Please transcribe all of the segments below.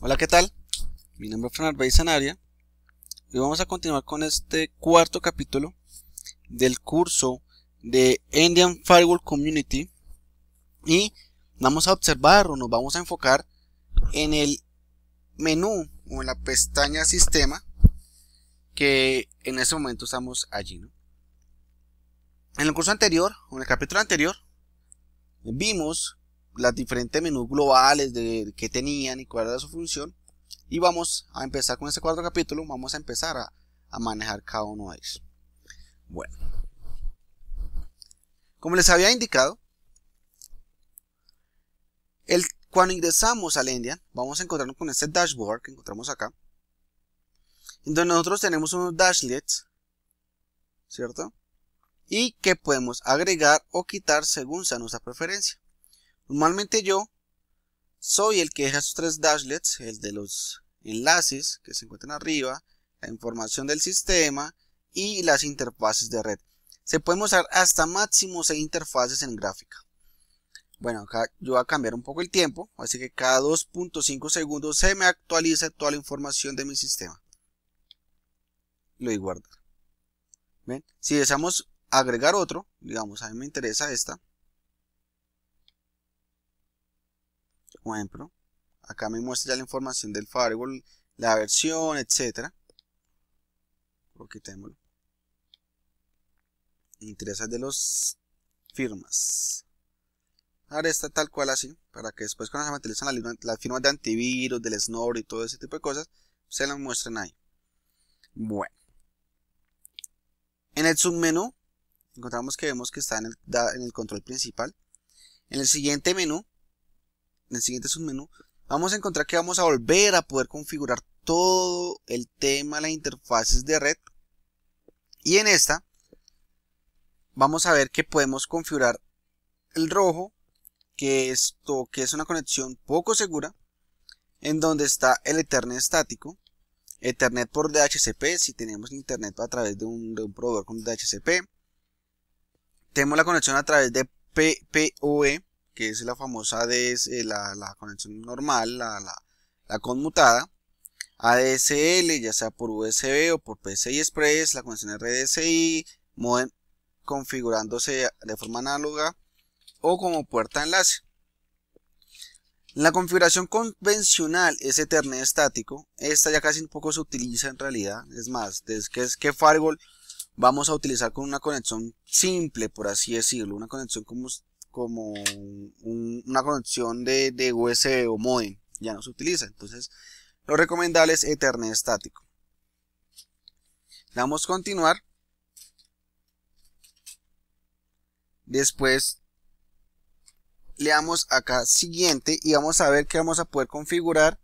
Hola, ¿qué tal? Mi nombre es Fernando Sanaria y vamos a continuar con este cuarto capítulo del curso de Indian Firewall Community y vamos a observar o nos vamos a enfocar en el menú o en la pestaña sistema que en ese momento estamos allí. En el curso anterior, o en el capítulo anterior, vimos las diferentes menús globales de, que tenían y cuál era su función. Y vamos a empezar con este cuarto capítulo, vamos a empezar a, manejar cada uno de ellos. Bueno, como les había indicado, el, cuando ingresamos al Endian, vamos a encontrarnos con este dashboard que encontramos acá. Entonces nosotros tenemos unos dashlets, ¿cierto? Y que podemos agregar o quitar según sea nuestra preferencia. Normalmente yo soy el que deja sus tres dashlets, el de los enlaces que se encuentran arriba, la información del sistema y las interfaces de red. Se pueden usar hasta máximo seis interfaces en gráfica. Bueno, acá yo voy a cambiar un poco el tiempo, así que cada 2.5 segundos se me actualiza toda la información de mi sistema. Lo doy guardar. Si deseamos agregar otro, digamos, a mí me interesa esta, por ejemplo. Acá me muestra ya la información del firewall, la versión, etcétera. Lo quitémoslo. Interesa de los firmas. Ahora está tal cual así, para que después cuando se materializan las, firmas de antivirus, del snore y todo ese tipo de cosas, se las muestren ahí. Bueno. En el submenú, encontramos que vemos que está en el control principal. En el siguiente menú, en el siguiente submenú, vamos a encontrar que vamos a volver a poder configurar todo el tema las interfaces de red. Y en esta vamos a ver que podemos configurar el rojo, que esto que es una conexión poco segura, en donde está el Ethernet estático, Ethernet por DHCP, si tenemos Internet a través de un, proveedor con DHCP, tenemos la conexión a través de PPOE, que es la famosa ADS, eh, la, conexión normal, la, conmutada. ADSL, ya sea por USB o por PCI Express, la conexión RDSI, modem configurándose de forma análoga o como puerta de enlace. La configuración convencional es Ethernet estático. Esta ya casi un poco se utiliza en realidad. Es más, desde que es que Firewall vamos a utilizar con una conexión simple, por así decirlo. Una conexión como como una conexión de, de USB o modem, ya no se utiliza. Entonces, lo recomendable es Ethernet estático. Damos continuar. Después le damos acá siguiente y vamos a ver que vamos a poder configurar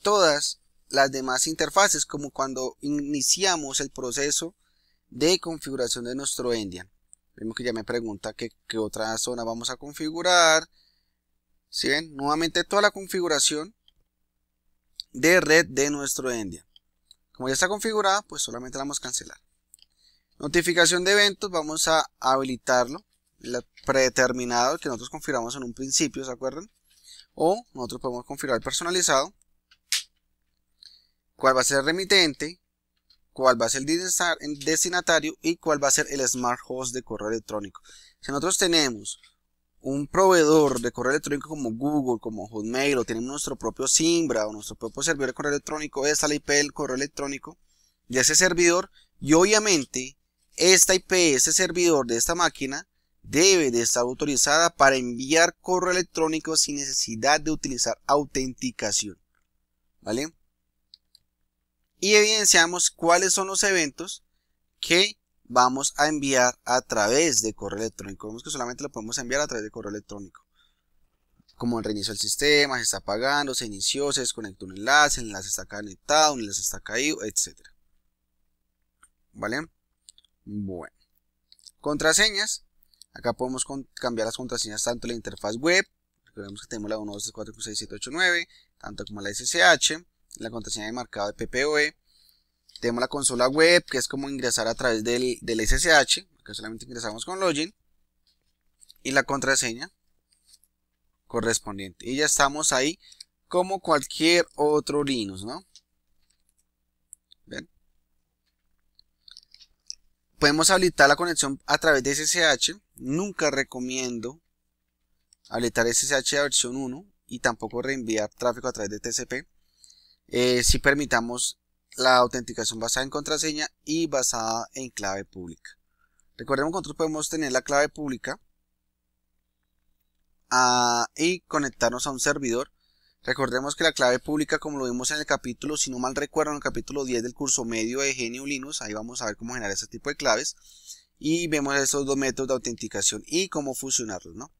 todas las demás interfaces como cuando iniciamos el proceso de configuración de nuestro Endian. Vemos que ya me pregunta qué otra zona vamos a configurar. Si ven, nuevamente toda la configuración de red de nuestro Endia. Como ya está configurada, pues solamente la vamos a cancelar. Notificación de eventos, vamos a habilitarlo. El predeterminado que nosotros configuramos en un principio, ¿se acuerdan? O nosotros podemos configurar personalizado. ¿Cuál va a ser el remitente? cuál va a ser el destinatario y cuál va a ser el smart host de correo electrónico. Si nosotros tenemos un proveedor de correo electrónico como Google, como Hotmail, o tenemos nuestro propio Simbra o nuestro propio servidor de correo electrónico, esta es la IP del correo electrónico de ese servidor, y obviamente esta IP, ese servidor de esta máquina, debe de estar autorizada para enviar correo electrónico sin necesidad de utilizar autenticación. ¿Vale? y evidenciamos cuáles son los eventos que vamos a enviar a través de correo electrónico. Vemos que solamente lo podemos enviar a través de correo electrónico. Como el reinicio del sistema, se está apagando, se inició, se desconectó un enlace, el enlace está conectado, el enlace está caído, etc. ¿Vale? Bueno. Contraseñas. Acá podemos cambiar las contraseñas tanto en la interfaz web, recordemos que tenemos la 1, 2, 3, 4, 5, 6, 7, 8, 9, tanto como la SSH la contraseña de marcado de PPOE. Tenemos la consola web, que es como ingresar a través del, SSH, que solamente ingresamos con login. Y la contraseña correspondiente. Y ya estamos ahí como cualquier otro Linux, ¿no? ¿Ven? Podemos habilitar la conexión a través de SSH. Nunca recomiendo habilitar SSH a versión 1 y tampoco reenviar tráfico a través de TCP eh, si permitamos la autenticación basada en contraseña y basada en clave pública. Recordemos que nosotros podemos tener la clave pública ah, y conectarnos a un servidor. Recordemos que la clave pública, como lo vimos en el capítulo, si no mal recuerdo, en el capítulo 10 del curso medio de Genio Linux, ahí vamos a ver cómo generar ese tipo de claves. Y vemos esos dos métodos de autenticación y cómo fusionarlos, ¿no?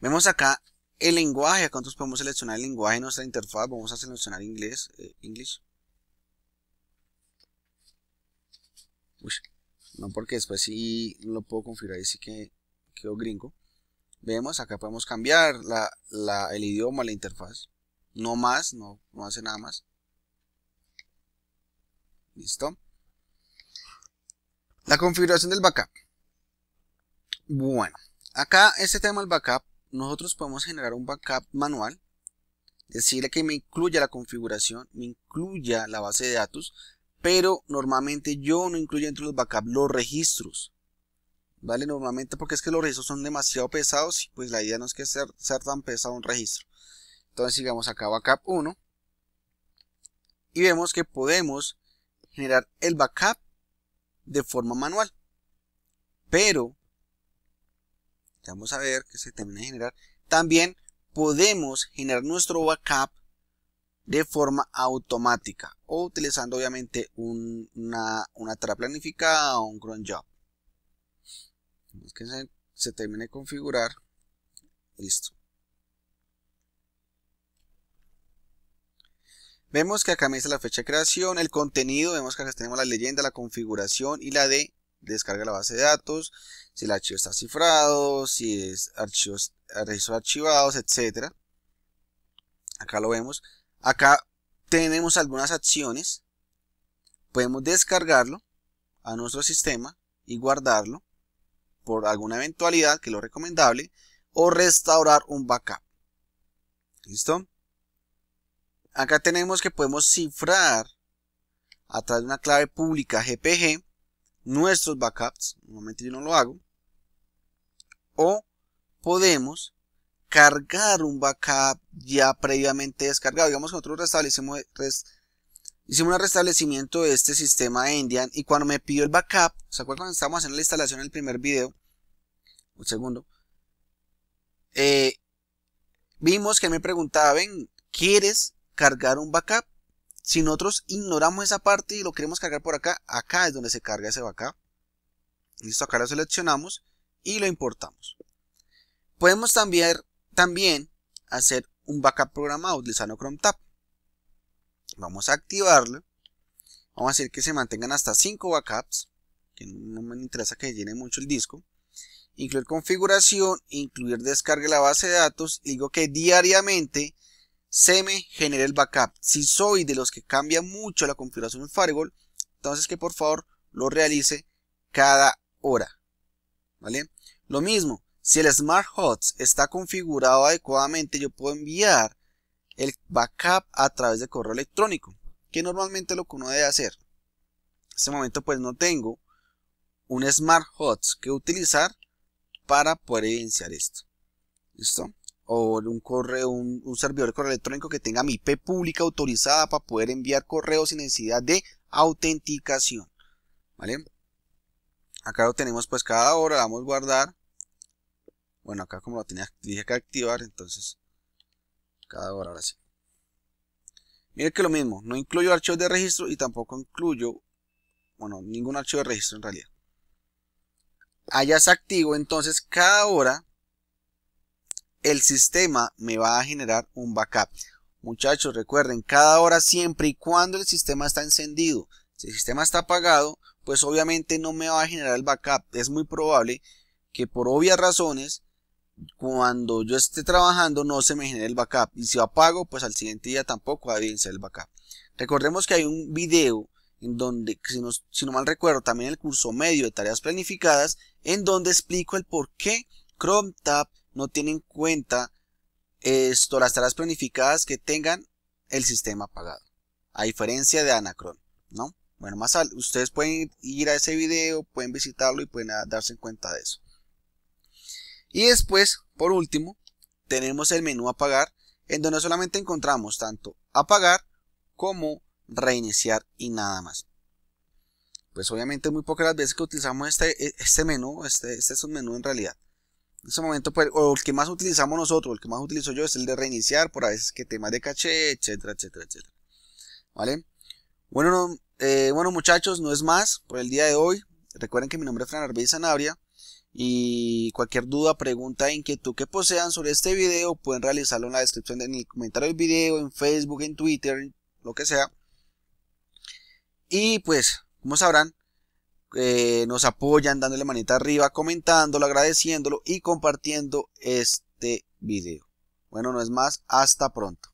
Vemos acá el lenguaje, acá podemos seleccionar el lenguaje en nuestra interfaz. Vamos a seleccionar inglés. Eh, Uy, no, porque después sí lo puedo configurar y sí que quedó gringo. Vemos, acá podemos cambiar la, la, el idioma, la interfaz. No más, no, no hace nada más. Listo. La configuración del backup. Bueno, acá este tema del backup nosotros podemos generar un backup manual, decirle que me incluya la configuración, me incluya la base de datos, pero normalmente yo no incluyo entre los backups los registros. ¿Vale? Normalmente porque es que los registros son demasiado pesados y pues la idea no es que sea, tan pesado un registro. Entonces sigamos acá backup 1 y vemos que podemos generar el backup de forma manual. Pero vamos a ver que se termina de generar, también podemos generar nuestro backup de forma automática o utilizando obviamente una, una planificada o un cron job. que se, se termine de configurar. Listo. Vemos que acá me dice la fecha de creación, el contenido, vemos que acá tenemos la leyenda, la configuración y la de descarga la base de datos, si el archivo está cifrado, si es archivos, registros archivados, etc. Acá lo vemos. Acá tenemos algunas acciones. Podemos descargarlo a nuestro sistema y guardarlo por alguna eventualidad, que es lo recomendable, o restaurar un backup. ¿Listo? Acá tenemos que podemos cifrar a través de una clave pública GPG nuestros backups, normalmente yo no lo hago, o podemos cargar un backup ya previamente descargado. Digamos que nosotros restablecemos hicimos un restablecimiento de este sistema de Indian y cuando me pidió el backup, ¿se acuerdan cuando estábamos haciendo la instalación en el primer video? Un segundo. Eh, vimos que me preguntaban, ¿quieres cargar un backup? Si nosotros ignoramos esa parte y lo queremos cargar por acá, acá es donde se carga ese backup. Listo, acá lo seleccionamos y lo importamos. Podemos también, también hacer un backup programado utilizando Chrome Tab. Vamos a activarlo. Vamos a hacer que se mantengan hasta 5 backups, que no me interesa que llene mucho el disco. Incluir configuración, incluir descargue la base de datos. digo que diariamente se me genere el backup. Si soy de los que cambia mucho la configuración en Firewall, entonces que por favor lo realice cada hora. ¿Vale? Lo mismo, si el Smart Hots está configurado adecuadamente, yo puedo enviar el backup a través de correo electrónico, que normalmente lo que uno debe hacer. En este momento pues no tengo un Smart Hots que utilizar para poder evidenciar esto. ¿Listo? o un correo, un, servidor de correo electrónico que tenga mi IP pública autorizada para poder enviar correos sin necesidad de autenticación. ¿Vale? Acá lo tenemos pues cada hora, vamos a guardar. Bueno, acá como lo tenía, dije que activar, entonces cada hora ahora sí. Mire que lo mismo, no incluyo archivos de registro y tampoco incluyo, bueno, ningún archivo de registro en realidad. Allá ah, se activo, entonces cada hora el sistema me va a generar un backup. Muchachos, recuerden, cada hora siempre y cuando el sistema está encendido. Si el sistema está apagado, pues obviamente no me va a generar el backup. Es muy probable que por obvias razones, cuando yo esté trabajando no se me genere el backup. Y si apago, pues al siguiente día tampoco va a ser el backup. Recordemos que hay un video en donde, si no, si no mal recuerdo, también el curso medio de tareas planificadas, en donde explico el por qué Chrome Tab no tiene en cuenta esto, las tareas planificadas que tengan el sistema apagado, a diferencia de Anacron, ¿no? Bueno, más ustedes pueden ir a ese video, pueden visitarlo y pueden ah, darse cuenta de eso. Y después, por último, tenemos el menú apagar, en donde solamente encontramos tanto apagar, como reiniciar y nada más. Pues obviamente muy pocas veces que utilizamos este, e, este menú, este, este es un menú en realidad. En ese momento, pues, o el que más utilizamos nosotros, el que más utilizo yo es el de reiniciar, por a veces que temas de caché, etcétera, etcétera, etcétera. ¿Vale? Bueno, eh, bueno muchachos, no es más por el día de hoy. Recuerden que mi nombre es Fran Arbey Sanabria y cualquier duda, pregunta, inquietud que posean sobre este video pueden realizarlo en la descripción, en el comentario del video, en Facebook, en Twitter, lo que sea. Y pues, como sabrán, que eh, nos apoyan dándole manita arriba, comentándolo, agradeciéndolo y compartiendo este video. Bueno, no es más, hasta pronto.